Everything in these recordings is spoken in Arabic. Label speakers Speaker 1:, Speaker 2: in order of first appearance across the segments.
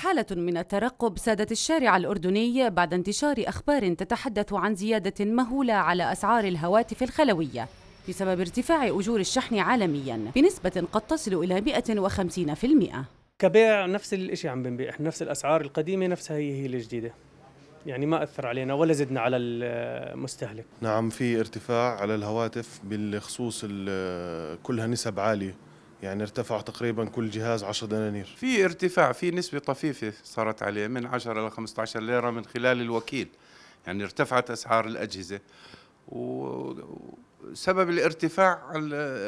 Speaker 1: حالة من الترقب سادت الشارع الأردني بعد انتشار أخبار تتحدث عن زيادة مهولة على أسعار الهواتف الخلوية بسبب ارتفاع أجور الشحن عالميا بنسبة قد تصل إلى 150% كبيع نفس الشيء عم بنبيع نفس الأسعار القديمة نفسها هي هي الجديدة يعني ما أثر علينا ولا زدنا على
Speaker 2: المستهلك
Speaker 3: نعم في ارتفاع على الهواتف بالخصوص كلها نسب عالية يعني ارتفع تقريبا كل جهاز 10 دنانير
Speaker 2: في ارتفاع في نسبة طفيفة صارت عليه من 10 إلى 15 ليرة من خلال الوكيل يعني ارتفعت أسعار الأجهزة وسبب الارتفاع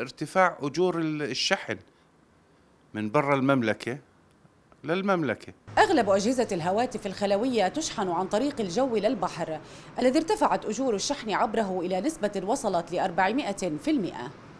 Speaker 2: ارتفاع أجور الشحن من برا المملكة للمملكة
Speaker 1: أغلب أجهزة الهواتف الخلوية تشحن عن طريق الجو للبحر الذي ارتفعت أجور الشحن عبره إلى نسبة وصلت ل 400%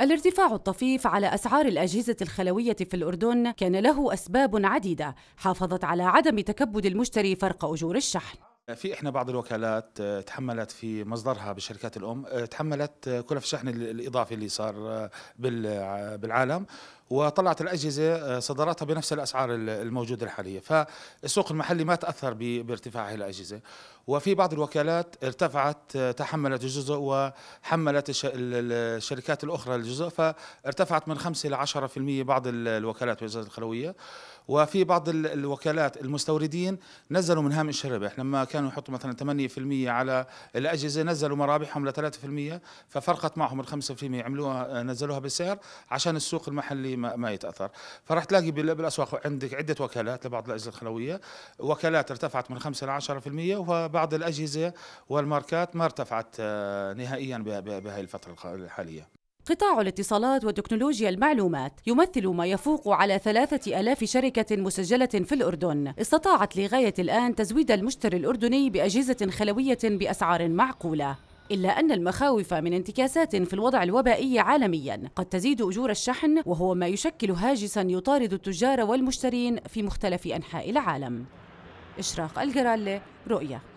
Speaker 1: الارتفاع الطفيف على أسعار الأجهزة الخلوية في الأردن كان له أسباب عديدة حافظت على عدم تكبد المشتري فرق أجور الشحن
Speaker 3: في احنا بعض الوكالات آه، تحملت في مصدرها بالشركات الام آه، تحملت آه، كلف الشحن الاضافي اللي صار بالعالم وطلعت الاجهزه صدراتها بنفس الاسعار الموجوده الحاليه فالسوق المحلي ما تاثر بارتفاع هذه الاجهزه وفي بعض الوكالات ارتفعت تحملت الجزء وحملت الشركات الاخرى الجزء فارتفعت من 5 ل 10% بعض الوكالات وزاره الخلويه وفي بعض الوكالات المستوردين نزلوا من هامش الربح لما كان كانوا يحطوا مثلا 8% على الاجهزه نزلوا مرابحهم ل 3% ففرقت معهم ال 5% عملوها نزلوها بالسعر عشان السوق المحلي ما, ما يتاثر فراح تلاقي بالاسواق عندك عده وكالات لبعض الاجهزه الخلويه وكالات ارتفعت من 5 ل 10% وبعض الاجهزه والماركات ما ارتفعت آه، نهائيا بهذه الفتره الحاليه
Speaker 1: قطاع الاتصالات وتكنولوجيا المعلومات يمثل ما يفوق على ثلاثة ألاف شركة مسجلة في الأردن استطاعت لغاية الآن تزويد المشتري الأردني بأجهزة خلوية بأسعار معقولة إلا أن المخاوف من انتكاسات في الوضع الوبائي عالميا قد تزيد أجور الشحن وهو ما يشكل هاجسا يطارد التجار والمشترين في مختلف أنحاء العالم إشراق الجرالة رؤية